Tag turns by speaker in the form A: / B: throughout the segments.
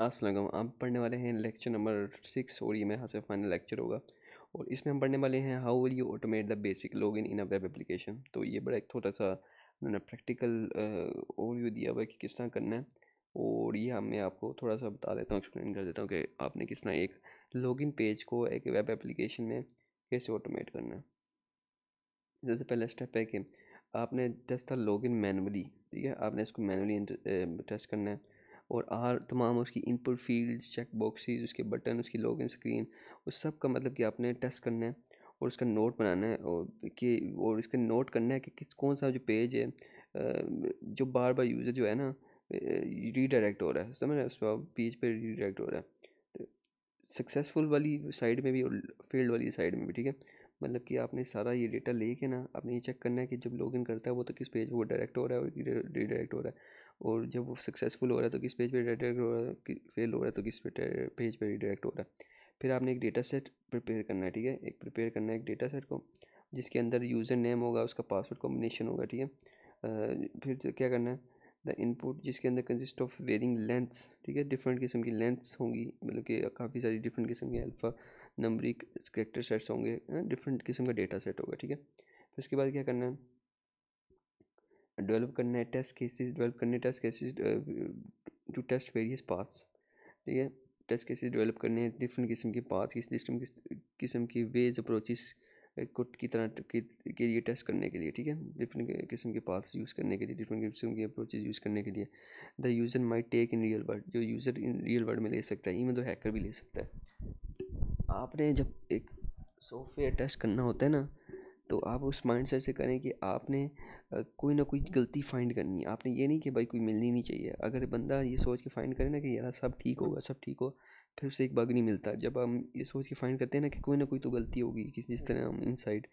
A: असलम आप पढ़ने वाले हैं लेक्चर नंबर सिक्स और ये मेरे हाथ से फाइनल लेक्चर होगा और इसमें हम पढ़ने वाले हैं how will you automate the basic log in in a web application तो ये बड़ा एक थोड़ा सा उन्होंने प्रैक्टिकल ओवरव्यू दिया हुआ है कि किस तरह करना है और ये हम मैं आपको थोड़ा सा बता देता हूँ एक्सप्लेन कर देता हूँ कि आपने किस तरह एक लॉगिन पेज को एक वेब एप्लीकेशन में कैसे ऑटोमेट करना है सबसे पहला स्टेप है कि आपने टेस्ट था इन मैनुअली ठीक है आपने इसको मैनुअली टेस्ट करना है और आर तमाम उसकी इनपुट फील्ड्स चेक बॉक्सेस उसके बटन उसकी लॉगिन स्क्रीन उस सब का मतलब कि आपने टेस्ट करना है और उसका नोट बनाना है और कि और इसका नोट करना है कि किस कौन सा जो पेज है जो बार बार यूज़र जो है ना रीडायरेक्ट हो रहा है समझ रहे उस पेज पर रीडायरेक्ट हो रहा है सक्सेसफुल तो वाली साइड में भी और फेल्ड वाली साइड में भी ठीक है मतलब कि आपने सारा ये डेटा लेके ना आपने ये चेक करना है कि जब लॉगिन करता है वो तो किस पेज पे वो डायरेक्ट हो रहा है और रिडायरेक्ट हो रहा है और जब वो सक्सेसफुल हो रहा है तो किस पेज पे डायरेक्ट हो रहा है फेल हो रहा है तो किस पेज पे रिडायरेक्ट हो रहा है फिर आपने एक डेटा सेट प्रिपेयर करना है ठीक है एक प्रिपेयर करना है एक डेटा सेट को जिसके अंदर यूज़र नेम होगा उसका पासवर्ड कॉम्बिनेशन होगा ठीक है फिर तो क्या करना है द इनपुट जिसके अंदर कंसिस्ट ऑफ वेरिंग लेंथ्स ठीक है डिफरेंट किस्म की लेंथ्स होंगी मतलब कि काफ़ी सारी डिफरेंट किस्म की अल्फ़ा नंबरी करेक्टर सेट्स होंगे डिफरेंट किस्म का डेटा सेट होगा ठीक है फिर उसके बाद क्या करना है डेवलप करना है टेस्ट केसेस डेवलप करने test cases to test various paths ठीक है टेस्ट केसेस डेवलप करने हैं डिफरेंट किस्म के पाथ किस सिस्टम किस्म की वेज अप्रोचेस को की तरह के, लिए टेस्ट करने के लिए ठीक है डिफरेंट किस्म के पाथ्स यूज़ करने के लिए डिफरेंट किस्म के अप्रोचेज यूज़ करने के लिए the user might take in real world जो यूज़र इन रियल वर्ल्ड में ले सकता है इवन दो हैकर भी ले सकता है आपने जब एक सॉफ्टवेयर टेस्ट करना होता है ना तो आप उस माइंड सेट से करें कि आपने कोई ना कोई गलती फाइंड करनी है आपने ये नहीं कि भाई कोई मिलनी नहीं चाहिए अगर बंदा ये सोच के फाइंड करे ना कि यार सब ठीक होगा सब ठीक हो फिर उसे एक बग नहीं मिलता जब हम ये सोच के फाइंड करते हैं ना कि कोई ना कोई तो गलती होगी कि जिस तरह हम इनसाइड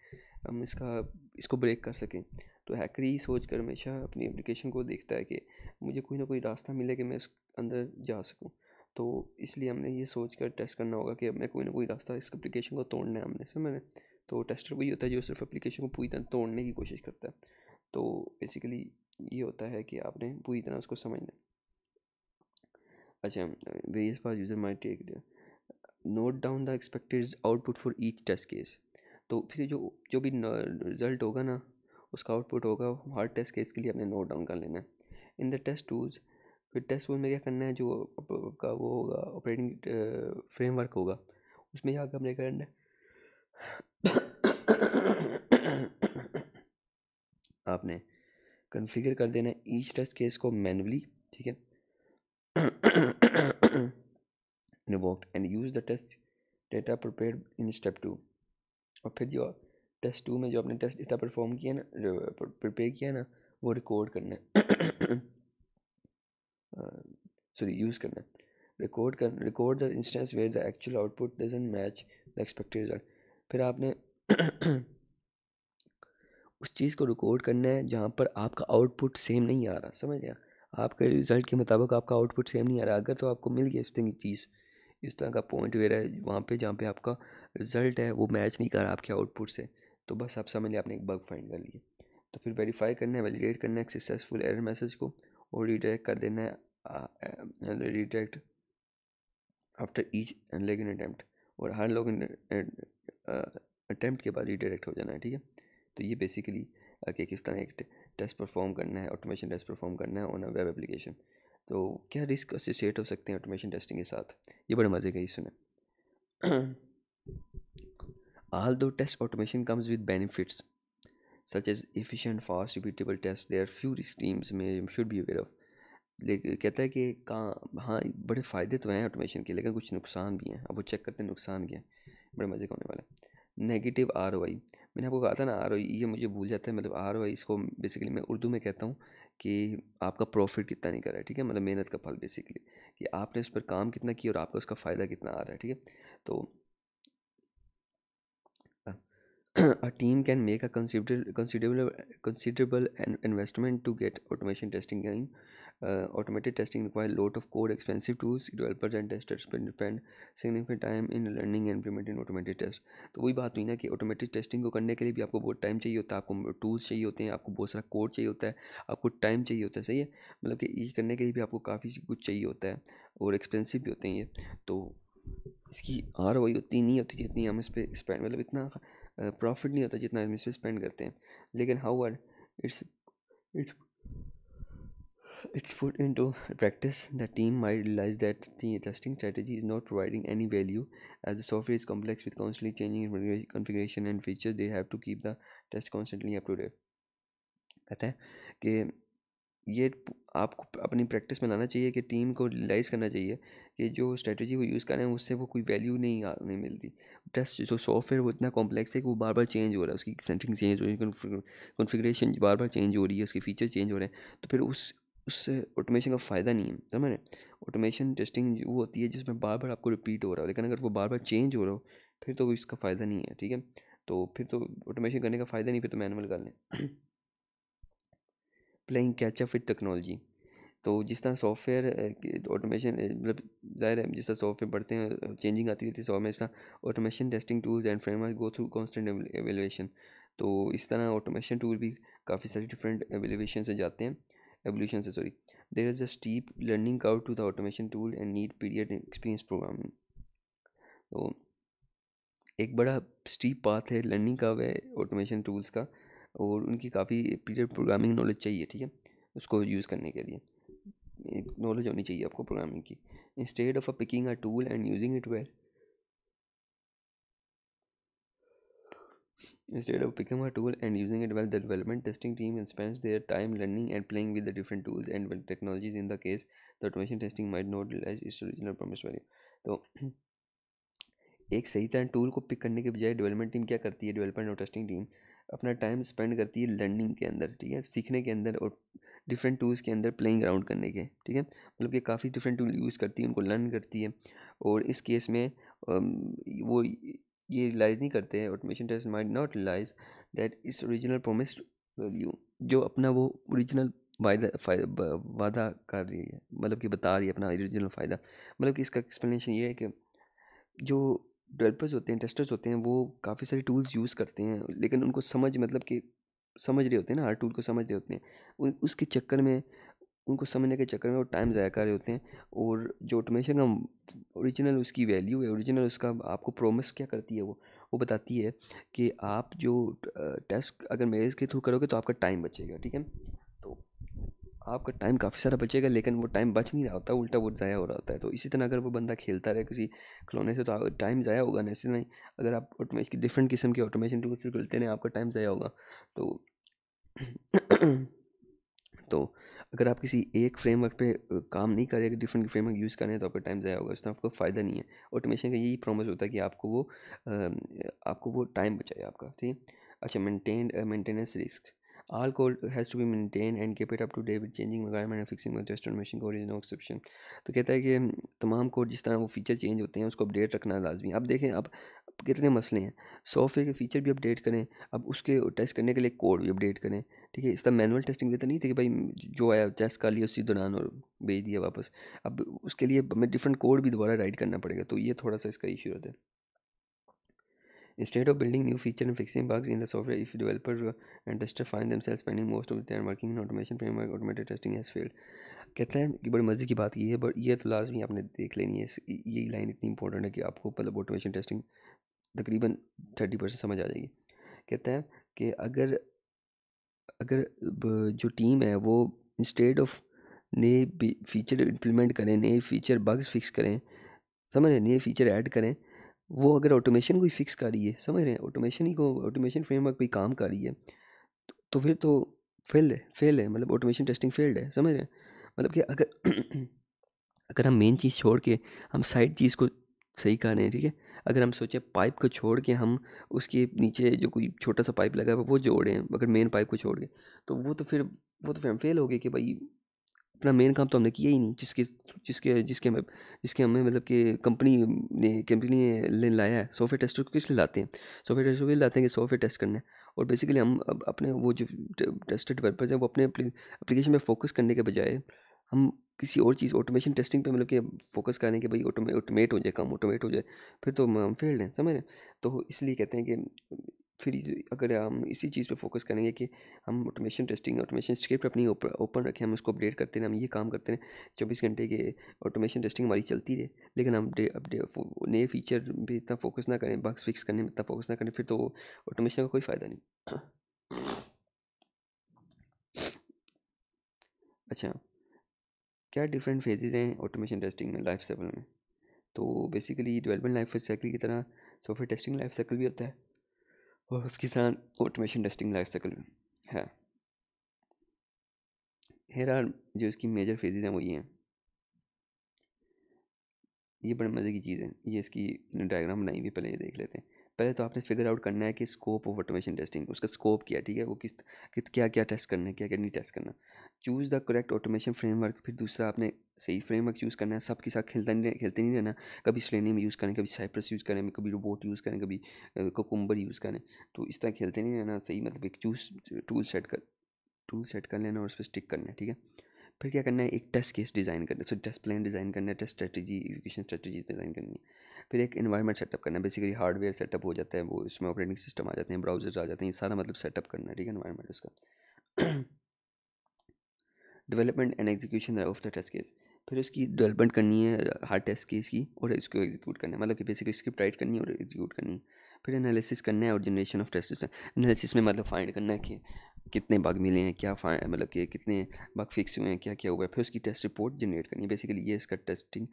A: हम इसका इसको ब्रेक कर सकें तो हैकर ही सोच कर हमेशा अपनी एप्लीकेशन को देखता है कि मुझे कोई ना कोई रास्ता मिले कि मैं इस अंदर जा सकूँ तो इसलिए हमने ये सोच कर टेस्ट करना होगा कि हमने कोई ना कोई रास्ता इस अप्लीकेशन को तोड़ना है हमने समझ तो टेस्टर वही होता है जो सिर्फ अप्लीकेशन को पूरी तरह तोड़ने की कोशिश करता है तो बेसिकली ये होता है कि आपने पूरी तरह उसको समझना अच्छा various paths user might take note down the expected output for each test case तो फिर जो जो भी रिजल्ट होगा ना उसका आउटपुट होगा हर टेस्ट केस के लिए हमने नोट डाउन कर लेना है इन द टेस्ट टूल्स फिर टेस्ट में क्या करना है जो आपका वो होगा ऑपरेटिंग फ्रेमवर्क होगा उसमें क्या हमने करना है आपने कन्फिगर कर देना है ईच टेस्ट केस को मैनुअली ठीक है invoked and use the test data prepare in step two और फिर जो टेस्ट टू में जो आपने टेस्ट डेटा परफॉर्म किया ना प्रिपेयर किया ना वो रिकॉर्ड करना है सॉरी यूज़ करना रिकॉर्ड कर record the instance where the actual output in match the expected result फिर आपने उस चीज़ को रिकॉर्ड करना है जहाँ पर आपका आउटपुट सेम नहीं आ रहा समझ गया आपके रिज़ल्ट के मुताबिक आपका आउटपुट सेम नहीं आ रहा अगर तो आपको मिल गया इस तरह की चीज़ इस तरह का पॉइंट वेयर है वहाँ पे जहाँ पे आपका रिज़ल्ट है वो मैच नहीं कर रहा आपके आउटपुट से तो बस आप समझ लिया आपने एक बग फाइंड कर लिया तो फिर वेरीफाई करना है वैलिडेट करना है सक्सेसफुल एरर मैसेज को और रिडायरेक्ट कर देना है redirect after each login attempt और हर लोग अटैम्प्ट के बाद रिडायरेक्ट हो जाना है ठीक है तो ये बेसिकली कि किस तरह एक टेस्ट परफॉर्म करना है ऑटोमेशन टेस्ट परफॉर्म करना है ऑन अ वेब एप्लीकेशन तो क्या रिस्क एसोसिएट हो सकते हैं ऑटोमेशन टेस्टिंग के साथ ये बड़े मज़े का ही सुने although test automation comes with benefits such as efficient fast repeatable test there are few streams में should be aware of लेकिन कहता है कि कहाँ हाँ बड़े फ़ायदे तो हैं ऑटोमेशन के लेकिन कुछ नुकसान भी हैं अब वो चेक करते हैं नुकसान क्या है बड़े मज़े का होने वाला है नेगेटिव आर ओ आई मैंने आपको कहा था ना आर ओ आई ये मुझे भूल जाता है मतलब आर ओ आई इसको बेसिकली मैं उर्दू में कहता हूँ कि आपका प्रॉफिट कितना निकल रहा है ठीक है मतलब मेहनत का फल बेसिकली कि आपने उस पर काम कितना किया और आपका उसका फ़ायदा कितना आ रहा है ठीक है तो a team can make a considerable considerable considerable investment to get automation testing going. Uh, automated testing require lot of code, expensive tools. Developers and testers spend spend significant time in learning and implementing automated test. तो वही बात हुई ना कि automated testing को करने के लिए भी आपको बहुत time चाहिए होता है आपको tools चाहिए होते हैं आपको बहुत सारा code चाहिए होता है आपको time चाहिए होता है सही है मतलब कि ये करने के लिए भी आपको काफ़ी कुछ चाहिए होता है और expensive भी होते हैं ये तो इसकी आर वही उतनी नहीं होती जितनी हम इस पर स्पेंड मतलब इतना प्रॉफिट नहीं होता जितना हम इस स्पेंड करते हैं लेकिन how are it's it's it's put in to practice the team might realize that testing strategy is not providing any value as the software is complex with constantly changing configuration and feature they have to keep the test constantly up to date कहते हैं कि ये आपको अपनी practice में लाना चाहिए कि टीम को रियलाइज़ करना चाहिए कि जो स्ट्रेटजी वो यूज़ कर रहे हैं उससे वो कोई वैल्यू नहीं आ नहीं मिलती टेस्ट जो सॉफ्टवेयर वो इतना कॉम्प्लेक्स है कि वो बार बार चेंज हो रहा है उसकी सेंटिंग चेंज हो रही है कॉन्फ़िगरेशन बार बार चेंज हो रही है उसके फीचर चेंज हो रहे हैं तो फिर उस उससे ऑटोमेशन का फ़ायदा नहीं है समझ ऑटोमेशन टेस्टिंग वो होती है जिसमें बार बार आपको रिपीट हो रहा हो लेकिन अगर वो बार बार चेंज हो रहा हो फिर तो इसका फ़ायदा नहीं है ठीक है तो फिर तो ऑटोमेशन करने का फ़ायदा नहीं फिर तो मैनुअल कर लें प्लेइंग अप विद टेक्नोलॉजी तो जिस तरह सॉफ्टवेयर ऑटोमेशन मतलब जाहिर है जिस तरह सॉफ्टवेयर बढ़ते हैं चेंजिंग आती रहती है सॉफ्टवेयर इस तरह automation testing tools and framework go through constant evaluation तो इस तरह ऑटोमेशन टूल भी काफ़ी सारे डिफरेंट एवेलुएशन से जाते हैं एवोल्यूशन से sorry there is a steep learning curve to the automation tool and need period experience programming तो एक बड़ा स्टीप पाथ है लर्निंग का वह ऑटोमेशन टूल्स का और उनकी काफ़ी पीरियड प्रोग्रामिंग नॉलेज चाहिए ठीक है उसको यूज़ करने के लिए एक नॉलेज होनी चाहिए आपको प्रोग्रामिंग की instead of a picking a tool and using it well instead of picking a tool and using it well the development testing team spends their time learning and playing with the different tools and technologies in the case the automation testing might not realize its original promise value तो एक सही तरह tool को pick करने के बजाय development team क्या करती है डेवलपमेंट और टेस्टिंग टीम अपना टाइम स्पेंड करती है लर्निंग के अंदर ठीक है सीखने के अंदर और डिफरेंट टूल्स के अंदर प्लेइंग ग्राउंड करने के ठीक है मतलब कि काफ़ी डिफरेंट टूल यूज़ करती है उनको लर्न करती है और इस केस में वो ये रिलाइज नहीं करते हैं automation test might not realize that its original promised value जो अपना वो ओरिजिनल वायदा वादा कर रही है मतलब कि बता रही है अपना ओरिजिनल फ़ायदा मतलब कि इसका एक्सप्लेनेशन ये है कि जो डेवलपर्स होते हैं टेस्टर्स होते हैं वो काफ़ी सारे टूल्स यूज़ करते हैं लेकिन उनको समझ मतलब कि समझ रहे होते हैं ना हर टूल को समझ रहे होते हैं उन उसके चक्कर में उनको समझने के चक्कर में वो टाइम ज़ाया कर रहे होते हैं और जो ऑटोमेशन का ओरिजिनल उसकी वैल्यू है ओरिजिनल उसका आपको प्रोमिस क्या करती है वो वो बताती है कि आप जो टेस्ट अगर मेरे के थ्रू करोगे तो आपका टाइम बचेगा ठीक है आपका टाइम काफ़ी सारा बचेगा लेकिन वो टाइम बच नहीं रहा होता उल्टा वो ज़ाया हो रहा होता है तो इसी तरह अगर वो बंदा खेलता रहे किसी खिलौने से तो टाइम ज़ाया होगा ऐसे नहीं अगर आप ऑटोमेशन डिफरेंट किस्म के ऑटोमेशन टूल से खेलते रहें आपका टाइम ज़ाया होगा तो तो अगर आप किसी एक फ्रेमवर्क पे काम नहीं करें अगर डिफरेंट फ्रेमवर्क यूज़ करें तो आपका टाइम ज़ाया होगा उसमें आपको फ़ायदा नहीं है ऑटोमेशन का यही प्रॉमिस होता है कि आपको वो आपको वो टाइम बचाए आपका ठीक है अच्छा maintain maintenance risk All code has to be maintained and kept it up to date with changing environment and fixing the test machine code is no exception. तो कहता है कि तमाम कोड जिस तरह वो फीचर चेंज होते हैं उसको अपडेट रखना लाजमी अब देखें अब कितने मसले हैं सॉफ्टवेयर के फीचर भी अपडेट करें अब उसके टेस्ट करने के लिए कोड भी अपडेट करें ठीक है इस तरह मैनुअल टेस्टिंग देता नहीं था कि भाई जो आया टेस्ट कर लिया उसी दौरान और भेज दिया वापस अब उसके लिए हमें डिफरेंट कोड भी दोबारा राइट करना पड़ेगा तो ये थोड़ा सा इसका इशू रहता है Instead of building new feature and fixing bugs in the software, if developer and tester find themselves spending most of their working in automation framework, automated testing has failed. कहते हैं कि बड़ी मज़े की बात की है बट ये तो लाजमी आपने देख लेनी है ये लाइन इतनी इंपॉर्टेंट है कि आपको मतलब ऑटोमेशन टेस्टिंग तकरीबन थर्टी परसेंट समझ आ जाएगी कहते हैं कि अगर अगर जो टीम है वो इंस्टेड ऑफ नए फीचर इंप्लीमेंट करें नए फीचर बग्स फिक्स करें समझ रहे नए फीचर ऐड करें वो अगर ऑटोमेशन कोई फिक्स कर रही है समझ रहे हैं ऑटोमेशन ही को ऑटोमेशन फ्रेमवर्क कोई काम कर रही है तो, तो फिर तो फेल है फेल है मतलब ऑटोमेशन टेस्टिंग फेल्ड है समझ रहे हैं मतलब कि अगर अगर हम मेन चीज़ छोड़ के हम साइड चीज़ को सही कर रहे हैं ठीक है अगर हम सोचें पाइप को छोड़ के हम उसके नीचे जो कोई छोटा सा पाइप लगा हुआ वो जोड़ें अगर मेन पाइप को छोड़ के तो वो तो फिर वो तो फिर हम फेल हो गए कि भाई अपना मेन काम तो हमने किया ही नहीं जिसके जिसके जिसके हमें जिसके हमें मतलब कि कंपनी ने कंपनी ने ले लाया है सॉफ्टवेयर टेस्टर को किस लिए लाते हैं सॉफ्टवेयर टेस्टर को लिए लाते हैं कि सॉफ्टवेयर टेस्ट करना है और बेसिकली हम अपने वो जो टेस्टर डेवलपर्स हैं वो अपने एप्लीकेशन में फोकस करने के बजाय हम किसी और चीज़ ऑटोमेशन टेस्टिंग पे मतलब कि फोकस करने के भाई ऑटोमेट हो जाए काम ऑटोमेट हो जाए फिर तो हम फेल्ड हैं समझ रहे तो इसलिए कहते हैं कि फिर अगर हम इसी चीज़ पे फोकस करेंगे कि हम ऑटोमेशन टेस्टिंग ऑटोमेशन स्क्रिप्ट अपनी ओपन रखें हम उसको अपडेट करते रहें हम ये काम करते रहें चौबीस घंटे के ऑटोमेशन टेस्टिंग हमारी चलती रहे लेकिन हम डे अपडे नए फीचर पर इतना फोकस ना करें बग्स फिक्स करने में इतना फोकस ना करें फिर तो ऑटोमेशन का कोई फ़ायदा नहीं अच्छा क्या डिफरेंट फेजेज़ हैं ऑटोमेशन टेस्टिंग में लाइफ साइकिल में तो बेसिकली डेवलपमेंट लाइफ साइकिल की तरह सॉफ्टवेयर टेस्टिंग लाइफ साइकिल भी होता है और उसके साथ ऑटोमेशन टेस्टिंग लाइफ साइकिल है हेर आर जो इसकी मेजर फेजेज हैं वो ये हैं ये बड़े मज़े की चीज़ है ये इसकी डायग्राम बनाई हुई पहले ये देख लेते हैं पहले तो आपने फिगर आउट करना है कि स्कोप ऑफ ऑटोमेशन टेस्टिंग उसका स्कोप क्या है ठीक है वो किस कित क्या क्या टेस्ट करना है क्या क्या नहीं टेस्ट करना choose the correct automation framework फिर दूसरा आपने सही फ्रेमवर्क यूज़ करना है सबके साथ खेलता नहीं खेलते नहीं रहना कभी स्लेनियम यूज़ करें कभी साइप्रस यूज़ करें कभी रोबोट यूज़ करें कभी कोकुम्बर यूज़ करें तो इस तरह खेलते नहीं रहना सही मतलब एक चूज टूल सेट कर टूल सेट कर लेना और उस पर स्टिक करना है ठीक है फिर क्या करना है एक टेस्ट केस डिज़ाइन करना है सो टेस्ट प्लान डिज़ाइन करना है test strategy execution strategy design करनी है फिर एक इन्वायरमेंट सेटअप करना है बेसिकली हार्डवेयर सेटअप हो जाता है वो इसमें ऑपरेटिंग सिस्टम आ जाते हैं ब्राउजर्स आ जाते हैं ये सारा मतलब सेटअप करना है ठीक है इन्वायरमेंट उसका development and execution of the test case फिर उसकी डेवलपमेंट करनी है हर टेस्ट केस की और इसको एग्जीक्यूट करना है मतलब कि बेसिकली स्क्रिप्ट राइट करनी है और एग्जीक्यूट करनी है फिर एनालिसिस करना है और जनरेशन ऑफ टेस्टोस्टेरोन एनालिसिस में मतलब फाइंड करना है कि कितने बाग मिले हैं क्या मतलब कि कितने बाग फिक्स हुए हैं क्या क्या हुआ है फिर उसकी टेस्ट रिपोर्ट जनरेट करनी है बेसिकली ये इसका टेस्टिंग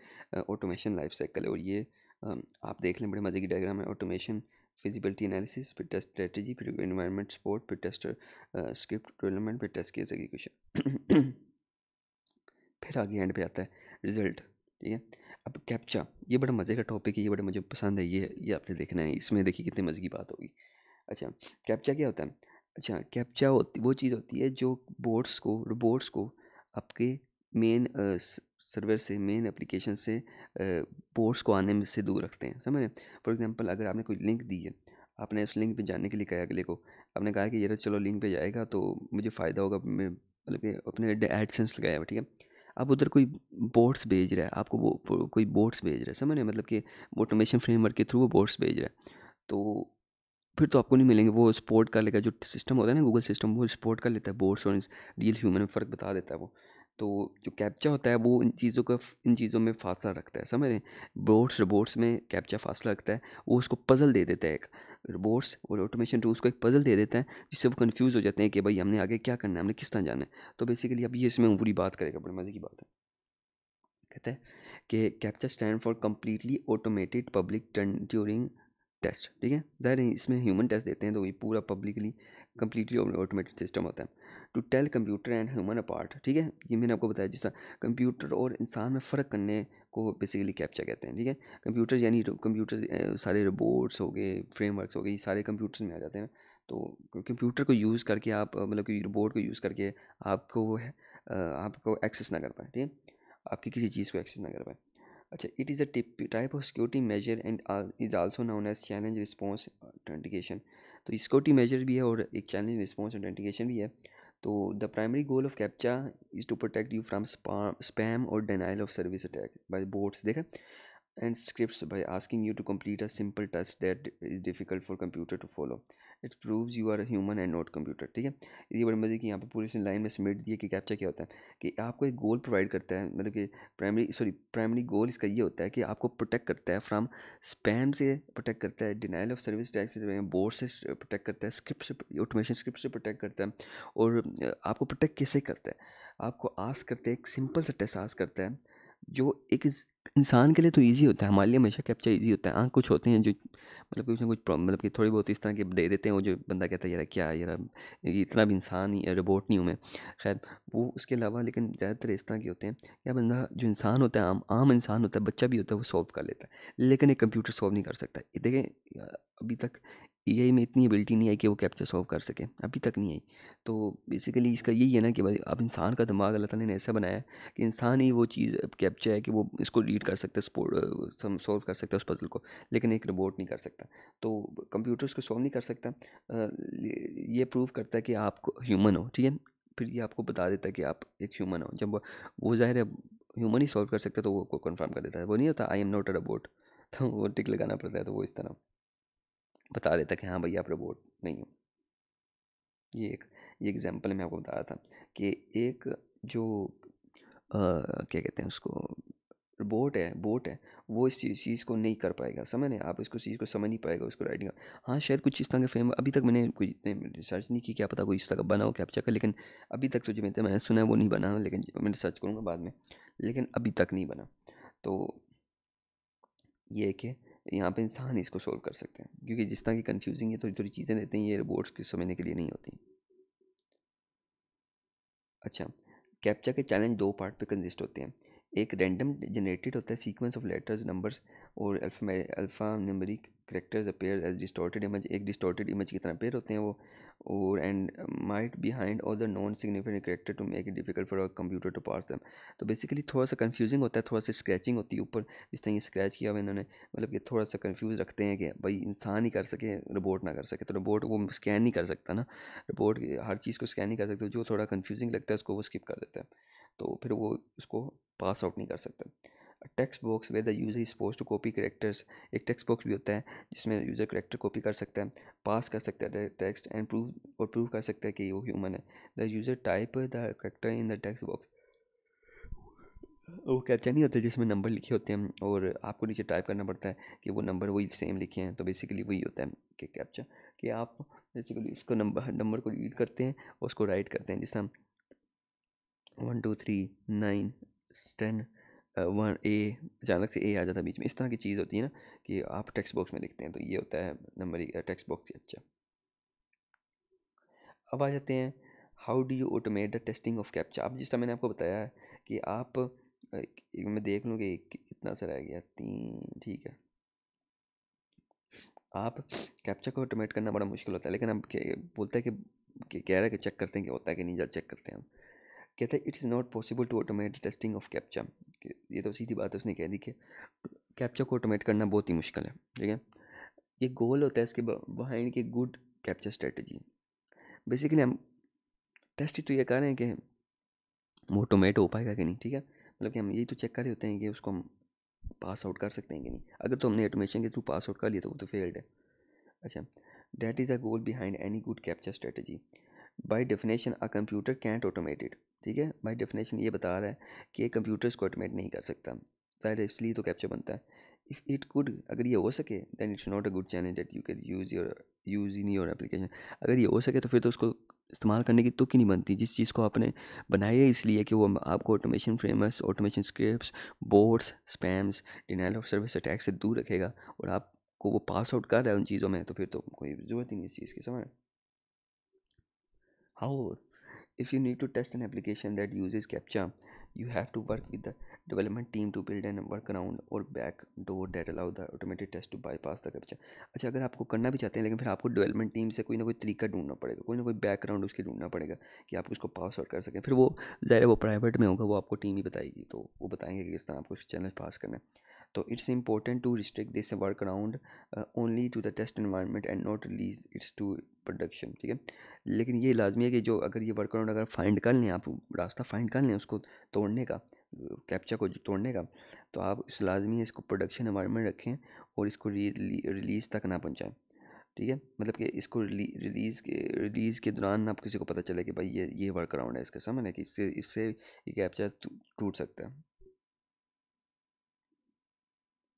A: ऑटोमेशन लाइफ साइकिल है और ये आप देख लें बड़े मज़े की डायग्राम है ऑटोमेशन फिजिबिलिटी एनालिसिस फिर टेस्ट स्ट्रेटजी फिर इन्वायरमेंट सपोर्ट फिर टेस्ट स्क्रिप्ट डेवलपमेंट फिर टेस्ट केस एग्जीक्यूशन फिर आगे एंड पे आता है रिजल्ट ठीक है अब कैप्चा ये बड़ा मज़े का टॉपिक है ये बड़ा मुझे पसंद है ये ये आपने देखना है इसमें देखिए कितने मज़े की बात होगी अच्छा कैप्चा क्या होता है अच्छा कैप्चा होती वो चीज़ होती है जो बोर्ड्स को रोबोट्स को आपके मेन सर्वर से मेन एप्लीकेशन से बोर्ड्स को आने में से दूर रखते हैं समझ रहे फॉर एग्जांपल अगर आपने कोई लिंक दी है आपने उस लिंक पे जाने के लिए कहा अगले को आपने कहा कि यार तो चलो लिंक पे जाएगा तो मुझे फ़ायदा होगा मैं मतलब कि अपने एडसेंस लगाया हुआ ठीक है आप उधर कोई बोट्स भेज रहा है आपको वो, कोई बोट्स भेज रहा है समझ रहे मतलब कि ऑटोमेशन फ्रेमवर्क के थ्रू वो बोट्स भेज रहा है तो फिर तो आपको नहीं मिलेंगे वो स्पोर्ट कर लेगा जो सिस्टम होता है ना गूगल सिस्टम वो स्पोर्ट कर लेता है बोर्ड्स और रियल ह्यूमन में फ़र्क बता देता है वो तो जो कैप्चा होता है वो इन चीज़ों का इन चीज़ों में फासला रखता है समझ रहे हैं बोर्ड्स रोबोट्स में कैप्चा फासला रखता है वो उसको पज़ल दे देता है एक रोबोट्स और ऑटोमेशन टूल्स को एक पजल दे देता है जिससे वो कन्फ्यूज़ हो जाते हैं कि भाई हमने आगे क्या करना है हमने किस तरह जाना है तो बेसिकली अब ये इसमें पूरी बात करेगा बड़े मज़े की बात है कहते हैं कि CAPTCHA stand for completely automated public Turing test ठीक है ज़ाहिर इसमें ह्यूमन टेस्ट देते हैं तो वही पूरा पब्लिकली कम्प्लीटली ऑटोमेटेड सिस्टम होता है to tell computer and human apart ठीक है ये मैंने आपको बताया जिस तरह कंप्यूटर और इंसान में फ़र्क करने को बेसिकली कैप्चर कहते हैं ठीक है कंप्यूटर यानी कंप्यूटर सारे रोबोट्स हो गए फ्रेमवर्क्स हो गए सारे कंप्यूटर्स में आ जाते हैं तो कंप्यूटर को यूज़ करके आप मतलब कि रोबोट को यूज़ करके आपको आपको एक्सेस ना कर पाए ठीक है आपकी किसी चीज़ को एक्सेस ना कर पाए अच्छा it is a type of security measure and is also known as challenge response authentication तो सिक्योरिटी मेजर भी है और एक चैलेंज रिस्पॉन्स आइडेंटिकेशन भी है तो the primary goal of CAPTCHA is to protect you from spam और denial of service attack by bots देखें and script by asking you to complete a simple test that is difficult for computer to follow it proves you are human and not computer ठीक है ये बड़ी मजे की यहाँ पे पूरी इसने लाइन में समेट दिया कि कैप्चा क्या होता है कि आपको एक गोल प्रोवाइड करता है मतलब कि प्राइमरी सॉरी प्राइमरी गोल इसका ये होता है कि आपको प्रोटेक्ट करता है फ्राम स्पैम से प्रोटेक्ट करता है denial of service attacks bot से प्रोटेक्ट करता है स्क्रिप्ट से ऑटोमेशन स्क्रिप्ट से प्रोटेक्ट करता है और आपको प्रोटेक्ट कैसे करता है आपको आस करते हैं एक सिंपल सा टेस्ट आस करता है जो एक इंसान के लिए तो ईजी होता है हमारे लिए हमेशा कैप्चर ईजी होता है हाँ कुछ होते हैं जो मतलब कुछ ना कुछ प्रॉब्लम मतलब कि थोड़ी बहुत इस तरह के दे देते हैं वो जो बंदा कहता है यार क्या यार इतना भी इंसान ही रोबोट नहीं हूँ मैं खैर वो उसके अलावा लेकिन ज़्यादातर इस तरह के होते हैं या बंदा जो इंसान होता है आम आम इंसान होता है बच्चा भी होता है वो सॉल्व कर लेता है लेकिन एक कंप्यूटर सॉल्व नहीं कर सकता देखें अभी तक ए में इतनी एबिलिटी नहीं आई कि वो कैप्चर सॉल्व कर सके अभी तक नहीं आई तो बेसिकली इसका यही है ना कि भाई अब इंसान का दिमाग अल्लाह ताला ने ऐसा बनाया कि इंसान ही वो चीज़ कैप्चर है कि वो इसको रीड कर सकता है सॉल्व कर सकता है उस पजल को लेकिन एक रोबोट नहीं कर सकता तो कंप्यूटर उसको सॉल्व नहीं कर सकता ये प्रूव करता है कि आप ह्यूमन हो ठीक है फिर ये आपको बता देता है कि आप एक ह्यूमन हो जब वो जाहिर है ह्यूमन ही सॉल्व कर सकता है तो वो कन्फर्म कर देता है वो नहीं होता I am not a robot तो वो टिक लगाना पड़ता है तो वो इस तरह बता देता कि हाँ भैया आप रोबोट नहीं हो ये एक ये एग्ज़ाम्पल मैं आपको बता रहा था कि एक जो आ, क्या कहते हैं उसको बोट है बोट है वो इस चीज़ चीज़ को नहीं कर पाएगा समझ नहीं आप इसको चीज़ को समझ नहीं पाएगा उसको राइटिंग हाँ शायद कुछ इस तरह के फेम अभी तक मैंने कोई रिसर्च नहीं की क्या पता कोई इस तरह का बना हो कैप्चर का लेकिन अभी तक तो जो मैंने मैंने सुना है वो नहीं बना लेकिन मैं रिसर्च करूँगा बाद में लेकिन अभी तक नहीं बना तो ये कि यहाँ पे इंसान इसको सोल्व कर सकते हैं क्योंकि जिस तरह की कंफ्यूजिंग है थोड़ी तो थोड़ी चीज़ें रहती हैं ये रोबोट्स के समझने के लिए नहीं होती अच्छा कैप्चा के चैलेंज दो पार्ट पे कंजिस्ट होते हैं एक रैंडम जनरेटेड होता है सीक्वेंस ऑफ लेटर्स नंबर्स और alphanumeric characters appear as distorted image एक डिस्टॉर्टेड इमेज की तरह अपेयर होते हैं वो और and might behind all the non significant character to make it difficult for computer to parse them तो basically थोड़ा सा कन्फ्यूजिंग होता है थोड़ा सा स्क्रैचिंग होती है ऊपर जिस तरह ये स्क्रैच किया हुआ इन्होंने मतलब कि थोड़ा सा कन्फ्यूज रखते हैं कि भाई इंसान ही कर सके रोबोट ना कर सके तो रोबोट वो स्कैन नहीं कर सकता ना रोबोट हर चीज़ को स्कैन नहीं कर सकता जो थोड़ा कन्फ्यूजिंग लगता है उसको वो स्किप कर देता है तो फिर वो उसको पास आउट नहीं कर सकता text box where the user is post to copy characters एक टेक्स्ट बॉक्स भी होता है जिसमें यूज़र करेक्टर कॉपी कर सकता है पास कर सकता है टेक्स्ट एंड प्रूव और प्रूव कर सकता है कि वो ह्यूमन है the user type the character in the text box वो कैप्चा नहीं होते जिसमें नंबर लिखे होते हैं और आपको नीचे टाइप करना पड़ता है कि वो नंबर वही सेम लिखे हैं तो बेसिकली वही होता है कि कैप्चा कि आप बेसिकली इसको नंबर नंबर को रीड करते हैं और उसको राइट करते हैं जिस तरह one two three nine ten one A अचानक से ए आ जाता है बीच में इस तरह की चीज़ होती है ना कि आप टेक्स्ट बॉक्स में लिखते हैं तो ये होता है नंबर टेक्स्ट बॉक्स अच्छा अब आ जाते हैं how do you automate the testing of CAPTCHA अब जिस तरह मैंने आपको बताया है कि आप मैं देख लूँ कि कितना सा रह गया तीन ठीक है आप कैप्चा को ऑटोमेट करना बड़ा मुश्किल होता है लेकिन आप बोलते हैं कि कह रहा है कि चेक करते हैं कि होता है कि नहीं जब चेक करते हैं हम कहता है is not possible to automate testing of CAPTCHA ये तो सीधी बात है उसने कह दी कि कैप्चा को ऑटोमेट करना बहुत ही मुश्किल है ठीक है ये गोल होता है इसके बिहाइंड की गुड कैप्चर स्ट्रेटजी बेसिकली हम टेस्ट तो ये कर रहे हैं कि वो ऑटोमेट हो पाएगा कि नहीं ठीक है मतलब कि हम यही तो चेक कर रहे होते हैं कि उसको हम पास आउट कर सकते हैं कि नहीं अगर तो हमने ऑटोमेशन के थ्रू पास आउट कर लिया तो वो तो फेल्ड है अच्छा that is a goal behind any good कैप्चर strategy by definition a computer can't automated ठीक है बाई डेफिनेशन ये बता रहा है कि कंप्यूटर इसको ऑटोमेट नहीं कर सकता ज़ाहिर इसलिए तो कैप्चर बनता है इफ़ इट कुड अगर ये हो सके then it's not a good challenge that you can use your use in your application अगर ये हो सके तो फिर तो उसको इस्तेमाल करने की तुक ही नहीं बनती जिस चीज़ को आपने बनाया इसलिए कि वो आपको automation frameworks automation script bots spams denial of service attack से दूर रखेगा और आपको वो पास आउट कर रहा है उन चीज़ों में तो फिर तो कोई ज़रूरत ही नहीं इस चीज़ की समझ However, if you need to test an application that uses CAPTCHA, you have to work with the development team to build a workaround or back door that allow the automated test to bypass the CAPTCHA. अच्छा अगर आपको करना भी चाहते हैं लेकिन फिर आपको development team से कोई ना कोई तरीका ढूंढना पड़ेगा कोई ना कोई बैकग्राउंड उसके ढूंढना पड़ेगा कि आप उसको पास आउट कर सकें फिर वो ज़ाहिर वो प्राइवेट में होगा वो आपको टीम ही बताएगी तो वो बताएंगे कि किस तरह आपको चैलेंज पास करना है तो it's important to restrict this workaround only to the test environment and not release it's to production ठीक है लेकिन ये लाजमी है कि जो अगर ये वर्क अराउंड अगर फाइंड कर लें आप रास्ता फाइंड कर लें उसको तोड़ने का कैप्चा uh, को तोड़ने का तो आप इस लाजमी है इसको प्रोडक्शन इन्वायरमेंट रखें और इसको रिलीज़ तक ना पहुँचाएँ ठीक है मतलब कि इसको रिलीज़ के रिलीज़ के दौरान आप किसी को पता चले कि भाई ये ये वर्क अराउंड है इसका समझ है कि इससे इससे ये कैप्चर टूट सकता है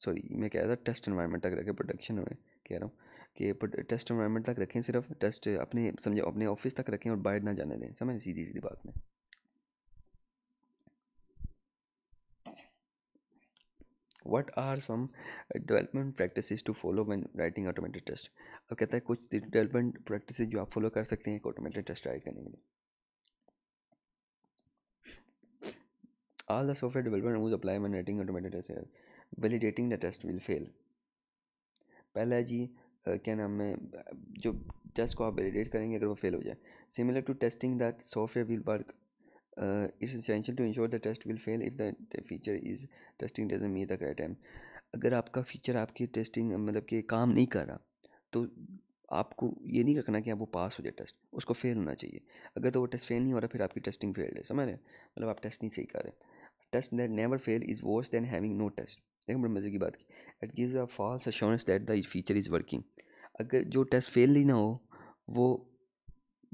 A: सॉरी मैं कह रहा था टेस्ट इन्वायरमेंट तक रखें प्रोडक्शन में कह रहा हूँ कि टेस्ट इन्वायरमेंट तक रखें सिर्फ टेस्ट अपने समझे अपने ऑफिस तक रखें और बाहर ना जाने दें समझ सीधी सीधी बात में what are some development practice to follow one writing automated test अब कहता है कुछ डेवलपमेंट प्रैक्टिस जो आप फॉलो कर सकते हैं एक ऑटोमेटेड टेस्ट राइट करने के लिए All the software developer rules apply when automated test Validating the test will fail. पहला ji जी क्या नाम है जो टेस्ट को आप वेलीडेट करेंगे अगर वो फेल हो जाए similar to testing that software will work it's essential to ensure the test will fail if the feature is testing doesn't meet the correct time अगर आपका फीचर आपकी टेस्टिंग मतलब कि काम नहीं कर रहा तो आपको ये नहीं रखना कि आप वो पास हो जाए टेस्ट उसको फेल होना चाहिए अगर तो वो टेस्ट फेल नहीं हो रहा फिर आपकी टेस्टिंग फेल्ड है समझ रहे मतलब आप टेस्ट नहीं सही कर रहे test that never fail is worse than having no test देखो बड़े मज़े की बात की it gives a false assurance that the feature is working अगर जो टेस्ट फेल ही ना हो वो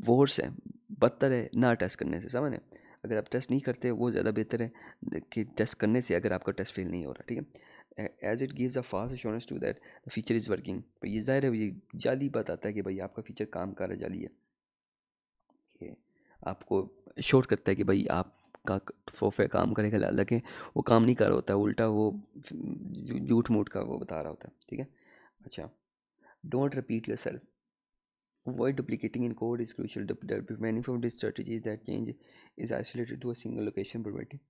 A: वर्स है बदतर है ना टेस्ट करने से समझ अगर आप टेस्ट नहीं करते वो ज़्यादा बेहतर है कि टेस्ट करने से अगर आपका टेस्ट फेल नहीं हो रहा ठीक है as it gives a fast assurance to that the feature is working पर ये जाहिर है ये जाली आता है कि भाई आपका फीचर काम कर रहा जाली है कि आपको शोर करता है कि भाई आप का सोफे काम करने का लालक वो काम नहीं कर रहा होता है उल्टा वो झूठ मूठ का वो बता रहा होता है ठीक है अच्छा don't repeat yourself avoid duplicating in code is crucial many for this strategies that change is isolated to a single location preventing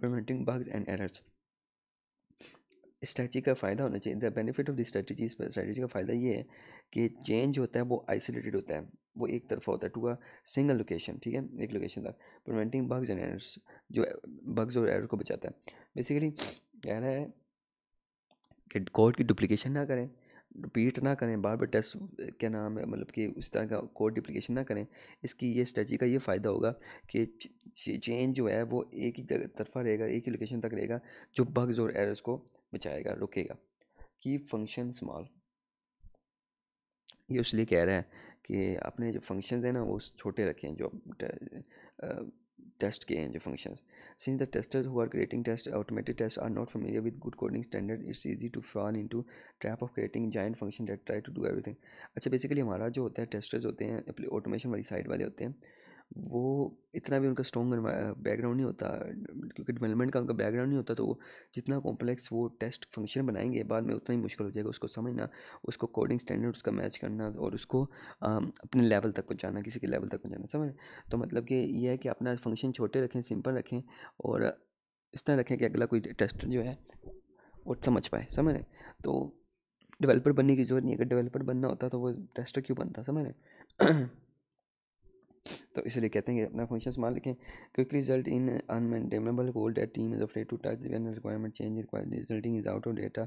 A: preventing bugs and errors स्ट्रैटी का फ़ायदा होना चाहिए the benefit of the strategy स्ट्रैटी का फ़ायदा ये है कि चेंज होता है वो आइसोलेटेड होता है वो एक तरफा होता है टू अ सिंगल लोकेशन ठीक है एक लोकेशन तक प्रिवेंटिंग बग्स एंड एरर्स जो बग्स और एरर को बचाता है बेसिकली कह रहा है कि कोड की डुप्लीकेशन ना करें रिपीट ना करें बार बार टेस्ट क्या नाम है मतलब कि उस तरह का कोड डुप्लीकेशन ना करें इसकी ये स्ट्रैटी का ये फ़ायदा होगा कि चेंज जो है वो एक ही तरफा रहेगा एक ही लोकेशन तक रहेगा जो बग्स और एरर्स को बचाएगा रुकेगा की फंक्शन स्मॉल ये उसलिए कह रहा है कि आपने जो फंक्शन है ना वो छोटे रखे हैं जो टेस्ट किए हैं जो function since the testers who are creating test automatic test are not familiar with good coding standard it's easy to fall into trap of creating giant function that try to do everything अच्छा basically हमारा जो होता है testers होते हैं automation वाली side वाले होते हैं वो इतना भी उनका स्ट्रॉन्ग बैकग्राउंड नहीं होता क्योंकि डेवलपमेंट का उनका बैकग्राउंड नहीं होता तो वो जितना कॉम्प्लेक्स वो टेस्ट फंक्शन बनाएंगे बाद में उतना ही मुश्किल हो जाएगा उसको समझना उसको कोडिंग स्टैंडर्ड उसका मैच करना और उसको आ, अपने लेवल तक पहुँचाना किसी के लेवल तक पहुँचाना समझ तो मतलब कि यह है कि अपना फंक्शन छोटे रखें सिंपल रखें और इस तरह रखें कि अगला कोई टेस्ट जो है वो समझ पाए समझ तो डेवलपर बनने की ज़रूरत नहीं है अगर डेवलपर बनना होता तो वो टेस्टर क्यों बनता समझ तो इसलिए कहते हैं कि अपना फंक्शन मान लिखें quick result in unmaintainable gold team is afraid to touch requirement change require resulting is out of data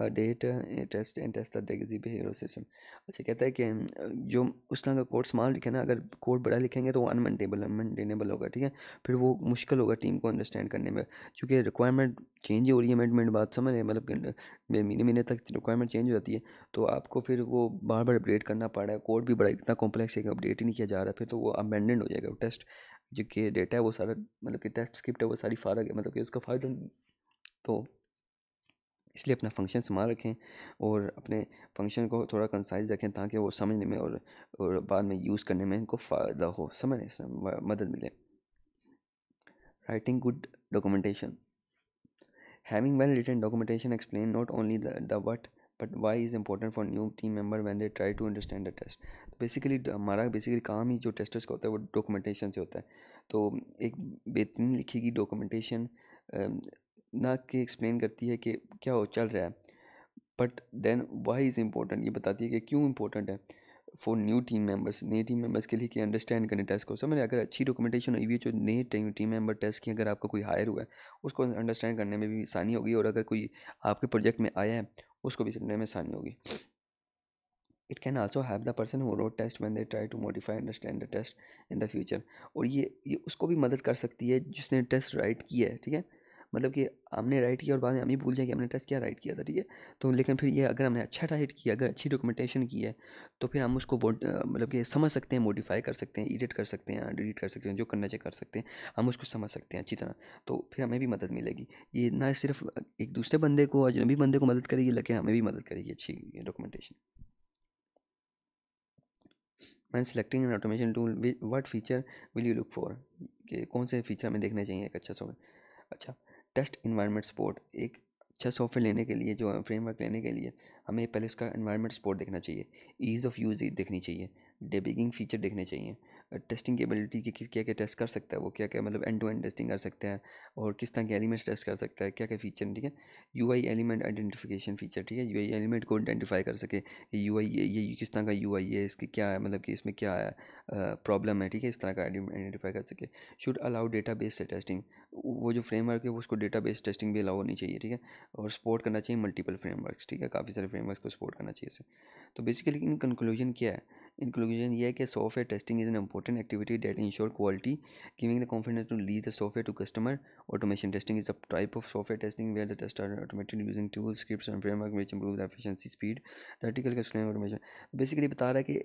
A: her that test and test the legacy behaviour system अच्छा कहता है कि जो उस तरह का कोड स्मॉल लिखे ना अगर कोड बड़ा लिखेंगे तो वो अनमेंटेबल अनमेंटेनेबल होगा ठीक है फिर वो मुश्किल होगा टीम को अंडरस्टैंड करने में क्योंकि रिक्वायरमेंट चेंज हो रही है मिनट मिनट बाद समझ रहे मतलब महीने महीने तक रिक्वायरमेंट चेंज हो जाती है तो आपको फिर वो बार बार अपडेट करना पड़ रहा है कोड भी बड़ा इतना कॉम्प्लेक्स है कि अपडेट ही नहीं किया जा रहा फिर तो वो अमेंडेंट हो जाएगा वो टेस्ट जो कि डेटा है वो सारा मतलब कि टेस्ट स्क्रिप्ट है वो सारी फारक है मतलब कि उसका फ़ायदा तो इसलिए अपना फंक्शन संभाल रखें और अपने फंक्शन को थोड़ा कंसाइज रखें ताकि वो समझने में और, और बाद में यूज़ करने में इनको फ़ायदा हो समझने से मदद मिले writing good documentation having well written documentation explain not only the what but why is important for new team member when they try to understand the test तो बेसिकली हमारा बेसिकली काम ही जो टेस्टर्स का होता है वो डॉक्यूमेंटेशन से होता है तो एक बेहतरीन लिखी गई डॉक्यूमेंटेशन ना कि एक्सप्लेन करती है कि क्या हो चल रहा है but then why is important ये बताती है कि क्यों इम्पोर्टेंट है फॉर न्यू टीम मेंबर्स नए टीम मेंबर्स के लिए कि अंडरस्टैंड करने टेस्ट को समझ अगर अच्छी डॉक्यूमेंटेशन हुई है जो नए टीम मेंबर टेस्ट की अगर आपका कोई हायर हुआ है उसको अंडरस्टैंड करने में भी आसानी होगी और अगर कोई आपके प्रोजेक्ट में आया है उसको भी समझने में आसानी होगी it can also have the person who wrote test when they try to modify understand the test in the future और ये ये उसको भी मदद कर सकती है जिसने टेस्ट राइट किया है ठीक है मतलब कि हमने राइट किया और बाद में हम ही भूल जाए कि हमने टच किया राइट किया था ठीक है तो लेकिन फिर ये अगर हमने अच्छा राइट किया अगर अच्छी डॉक्यूमेंटेशन की है तो फिर हम उसको मतलब कि समझ सकते हैं मॉडिफाई कर सकते हैं एडिट कर सकते हैं डिलीट कर सकते हैं जो करना चाहिए कर सकते हैं हम उसको समझ सकते हैं अच्छी तरह तो फिर हमें भी मदद मिलेगी ये ना सिर्फ एक दूसरे बंदे को अजनबी बंदे को मदद करेगी लेकिन हमें भी मदद करेगी अच्छी documentation man selecting an automation tool what feature will you look for कि कौन से फीचर हमें देखने चाहिए एक अच्छा सॉफ्टवेयर अच्छा टेस्ट इन्वायरमेंट सपोर्ट एक अच्छा सॉफ्टवेयर लेने के लिए जो फ्रेमवर्क लेने के लिए हमें पहले उसका इन्वायरमेंट सपोर्ट देखना चाहिए ईज़ ऑफ यूज़ देखनी चाहिए डेबिगिंग फीचर देखने चाहिए टेस्टिंग केबिलिटी की क्या क्या टेस्ट कर सकता है वो क्या क्या मतलब एंड टू एंड टेस्टिंग कर सकता है और किस तरह के एलिमेंट्स टेस्ट कर सकता है क्या क्या फीचर ठीक है U I element identification feature ठीक है यू आई एलिमेंट को आइडेंटिफाई कर सके यू आई ये किस तरह का यू आई है इसके क्या है मतलब कि इसमें क्या है प्रॉब्लम है ठीक है इस तरह का आइडेंटिफाई कर सके should allow data based testing वो जो फ्रेमवर्क है उसको डेटा बेस टेस्टिंग भी अलाउ होनी चाहिए ठीक है और सपोर्ट करना चाहिए मल्टीपल फ्रेमवर्क ठीक है काफ़ी सारे फ्रेमवर्क को सपोर्ट करना चाहिए इसे तो बेसिकली इन कंक्लूजन क्या है इंक्लूजन ये है कि software testing is an important activity that ensure quality giving the confidence to lead the software to customer automation testing is a type of software testing where the test are automated using tool script and framework which improve the efficiency speed the article का screen automation basically बता रहा है कि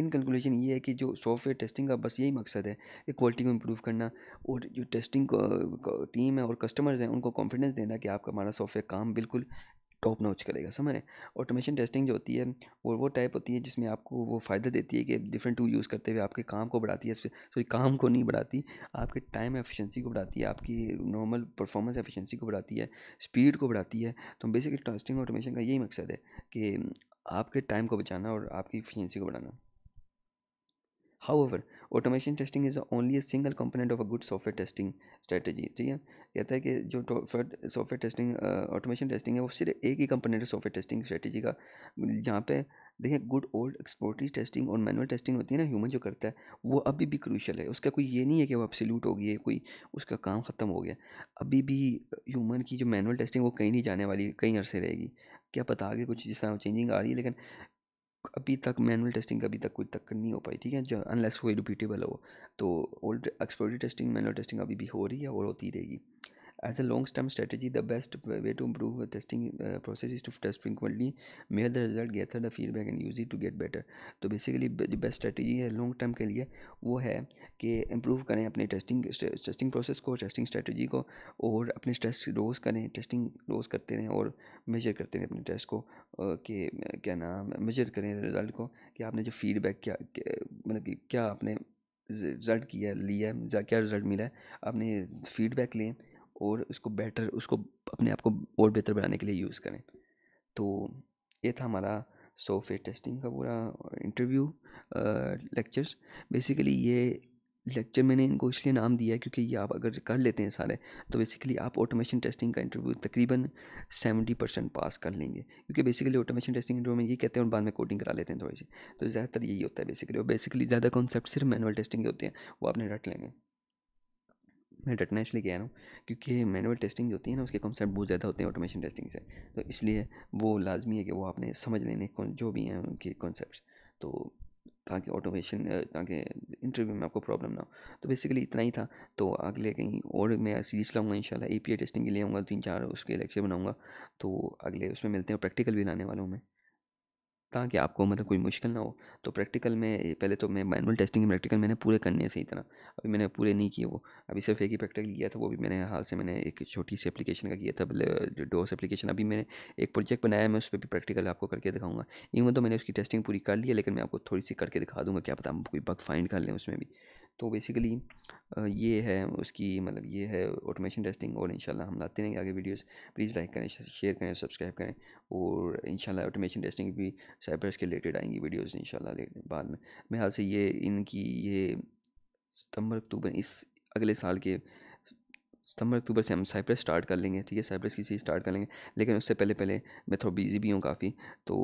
A: in conclusion ये है कि जो software testing का बस यही मकसद है कि क्वालिटी को इम्प्रूव करना और जो टेस्टिंग टीम है और कस्टमर्स हैं उनको कॉन्फिडेंस देना कि आपका हमारा सॉफ्टवेयर काम बिल्कुल टॉप नॉच करेगा समझ रहे ऑटोमेशन टेस्टिंग जो होती है वो वो टाइप होती है जिसमें आपको वो फ़ायदा देती है कि डिफरेंट टूल यूज़ करते हुए आपके काम को बढ़ाती है सॉरी काम को नहीं बढ़ाती आपके टाइम एफिशिएंसी को बढ़ाती है आपकी नॉर्मल परफॉर्मेंस एफिशिएंसी को बढ़ाती है स्पीड को बढ़ाती है तो बेसिकली टेस्टिंग ऑटोमेशन का यही मकसद है कि आपके टाइम को बचाना और आपकी एफिशेंसी को बढ़ाना how automation testing is only a single component of a good software testing strategy ठीक है कहता है कि जो सॉफ्टवेयर टेस्टिंग ऑटोमेशन टेस्टिंग है वो सिर्फ एक ही कंपोनेंट है सॉफ्टवेयर टेस्टिंग स्ट्रेटजी का जहाँ पे देखिए गुड ओल्ड एक्सपोर्टरी टेस्टिंग और मैनुअल टेस्टिंग होती है ना ह्यूमन जो करता है वो अभी भी क्रूशल है उसका कोई ये नहीं है कि वो अपसल्यूट हो गई है कोई उसका काम ख़त्म हो गया अभी भी ह्यूमन की जो मैनुअल टेस्टिंग वो कहीं नहीं जाने वाली कहीं अरसे रहेगी क्या पता आगे कुछ जिस तरह चेंजिंग आ रही है लेकिन अभी तक मैनुअल टेस्टिंग अभी तक कोई तक नहीं हो पाई ठीक है जो अनलेस कोई रिपीटेबल हो तो old exploratory testing manual testing अभी भी हो रही है और होती रहेगी as a long term strategy the best way to improve testing process is to test frequently measure the result the the uh, gather the feedback and use it to तो basically जो बेस्ट स्ट्रेटजी है long term के लिए वो है कि improve करें अपने टेस्टिंग टेस्टिंग प्रोसेस को टेस्टिंग स्ट्रेटजी को और अपने टेस्ट डोज करें टेस्टिंग डोज करते रहें और मेजर करते रहें अपने टेस्ट को कि क्या नाम मेजर करें रिज़ल्ट को कि आपने जो फीडबैक क्या मतलब कि क्या आपने रिज़ल्ट किया लिया क्या रिज़ल्ट मिला है आपने फीडबैक लें और उसको बेटर उसको अपने आप को और बेहतर बनाने के लिए यूज़ करें तो ये था हमारा सॉफ्टवेयर टेस्टिंग का पूरा इंटरव्यू लेक्चर्स बेसिकली ये लेक्चर मैंने इनको इसलिए नाम दिया है क्योंकि ये आप अगर कर लेते हैं सारे तो बेसिकली आप ऑटोमेशन टेस्टिंग का इंटरव्यू तकरीबन सेवेंटी परसेंट पास कर लेंगे क्योंकि बेसिकली ऑटोमेशन टेस्टिंग इंटरव्यू में ये कहते हैं और बाद में कोडिंग करा लेते हैं थोड़ी सी तो ज़्यादातर यही होता है बेसिकली और बेसिकली ज़्यादा कॉन्सेप्ट सिर्फ मैनुअल टेस्टिंग के होते हैं वो आपने रट लेंगे मैं डटना इसलिए कह रहा हूँ क्योंकि मैनुअल टेस्टिंग जो होती है ना उसके कॉन्सेप्ट बहुत ज़्यादा होते हैं ऑटोमेशन टेस्टिंग से तो इसलिए वो लाजमी है कि वो आपने समझ लेने जो भी हैं उनके कॉन्सेप्ट तो ताकि ऑटोमेशन ताकि इंटरव्यू में आपको प्रॉब्लम ना हो तो बेसिकली इतना ही था तो अगले कहीं और मैं सीरीज लाऊंगा इंशाल्लाह एपीआई टेस्टिंग के लिए आऊँगा तीन चार उसके लेक्चर बनाऊँगा तो अगले उसमें मिलते हैं प्रैक्टिकल भी लाने वालों में ताकि आपको मतलब कोई मुश्किल ना हो तो प्रैक्टिकल में पहले तो मैं मैनुअल टेस्टिंग के प्रैक्टिकल मैंने पूरे करने हैं सही तरह अभी मैंने पूरे नहीं किए वो अभी सिर्फ एक ही प्रैक्टिकल किया था वो भी मैंने हाल से मैंने एक छोटी सी एप्लीकेशन का किया था जो डोस एप्लीकेशन अभी मैंने एक प्रोजेक्ट बनाया मैं उस पर भी प्रैक्टिकल आपको करके दिखाऊंगा इवन तो मैंने उसकी टेस्टिंग पूरी कर ली है लेकिन मैं आपको थोड़ी सी करके दिखा दूँगा क्या पता हम कोई बग फाइंड कर लें उसमें भी तो बेसिकली ये है उसकी मतलब ये है ऑटोमेशन टेस्टिंग और इंशाल्लाह हम लाते रहेंगे आगे वीडियोस प्लीज़ लाइक करें शेयर करें सब्सक्राइब करें और इंशाल्लाह ऑटोमेशन टेस्टिंग भी साइबर्स के रिलेटेड आएंगी वीडियोस इंशाल्लाह बाद में मेरे हाल से ये इनकी ये सितंबर अक्टूबर इस अगले साल के सितंबर अक्टूबर से हम साइप्रस स्टार्ट कर लेंगे ठीक है साइप्रस की चीज़ स्टार्ट कर लेंगे लेकिन उससे पहले पहले मैं थोड़ा बिजी भी हूँ काफ़ी तो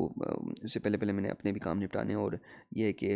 A: उससे पहले पहले मैंने अपने भी काम निपटाने और ये है कि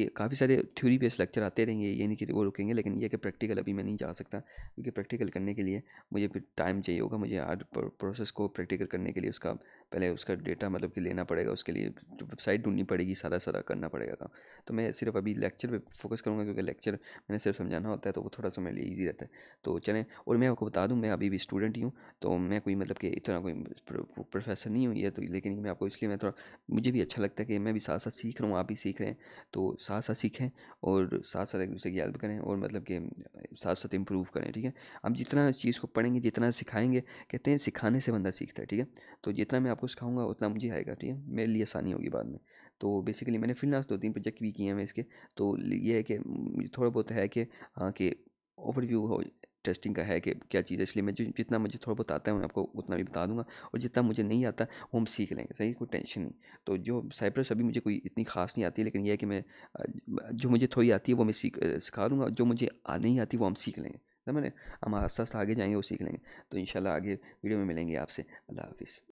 A: ये काफ़ी सारे थ्योरी बेस्ड लेक्चर आते रहेंगे ये नहीं कि वो रुकेंगे लेकिन ये कि प्रैक्टिकल अभी मैं नहीं जा सकता क्योंकि प्रैक्टिकल करने के लिए मुझे फिर टाइम चाहिए होगा मुझे हर प्रोसेस को प्रैक्टिकल करने के लिए उसका पहले उसका डेटा मतलब कि लेना पड़ेगा उसके लिए जो वेबसाइट ढूंढनी पड़ेगी सारा सारा करना पड़ेगा काम तो मैं सिर्फ अभी लेक्चर पे फोकस करूँगा क्योंकि लेक्चर मैंने सिर्फ समझाना होता है तो वो थोड़ा सा मेरे लिए ईजी रहता है तो चलें और मैं आपको बता दूँ मैं अभी भी स्टूडेंट ही हूँ तो मैं कोई मतलब कि इतना कोई प्रोफेसर नहीं हूँ ये तो लेकिन मैं आपको इसलिए मैं थोड़ा मुझे भी अच्छा लगता है कि मैं भी साथ साथ सीख रहा हूँ आप भी सीख रहे हैं तो साथ साथ सीखें और साथ साथ एक दूसरे की हेल्प करें और मतलब कि साथ साथ इम्प्रूव करें ठीक है हम जितना चीज़ को पढ़ेंगे जितना सिखाएंगे कहते हैं सिखाने से बंदा सीखता है ठीक है तो जितना मैं आपको कुछ खाऊंगा उतना मुझे आएगा ठीक है मेरे लिए आसानी होगी बाद में तो बेसिकली मैंने फिलहाल दो तीन प्रोजेक्ट भी किए हैं मैं इसके तो ये है कि थोड़ा बहुत है कि हाँ कि ओवरव्यू हो टेस्टिंग का है कि क्या चीज़ है इसलिए मैं जितना मुझे थोड़ा बहुत आता है मैं आपको उतना भी बता दूंगा और जितना मुझे नहीं आता वो हम सीख लेंगे सही कोई टेंशन नहीं तो जो साइप्रस अभी मुझे कोई इतनी खास नहीं आती लेकिन यह है कि मैं जो मुझे थोड़ी आती है वो मैं सीख सिखा दूँगा जो मुझे नहीं आती वो हम सीख लेंगे समझ मैंने हम आस्ता आस्ता आगे जाएंगे वो सीख लेंगे तो इन आगे वीडियो में मिलेंगे आपसे अल्लाह हाफिज़